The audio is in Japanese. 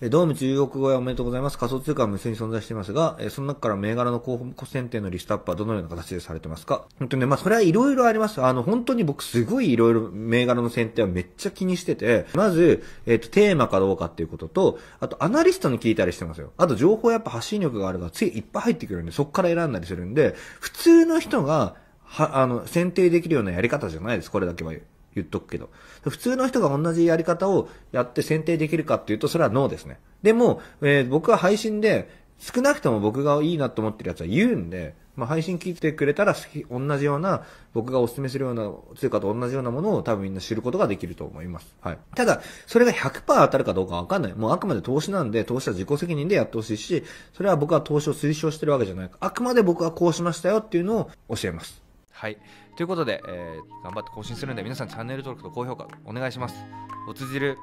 ドーム10億超えおめでとうございます。仮想通貨は無数に存在していますが、えその中から銘柄の候補選定のリストアップはどのような形でされてますか本当にね、まあ、それはいろいろあります。あの、本当に僕すごいいろいろ銘柄の選定はめっちゃ気にしてて、まず、えっ、ー、と、テーマかどうかっていうことと、あと、アナリストに聞いたりしてますよ。あと、情報やっぱ発信力があるから、次いっぱい入ってくるんで、そこから選んだりするんで、普通の人が、は、あの、選定できるようなやり方じゃないです。これだけは言っとくけど。普通の人が同じやり方をやって選定できるかっていうと、それはノーですね。でも、えー、僕は配信で、少なくとも僕がいいなと思ってるやつは言うんで、まあ、配信聞いてくれたら同じような、僕がお勧めするような通貨と同じようなものを多分みんな知ることができると思います。はい。ただ、それが100%当たるかどうかわかんない。もうあくまで投資なんで、投資は自己責任でやってほしいし、それは僕は投資を推奨してるわけじゃない。あくまで僕はこうしましたよっていうのを教えます。はい。ということで、えー、頑張って更新するんで、皆さんチャンネル登録と高評価お願いします。おつじる。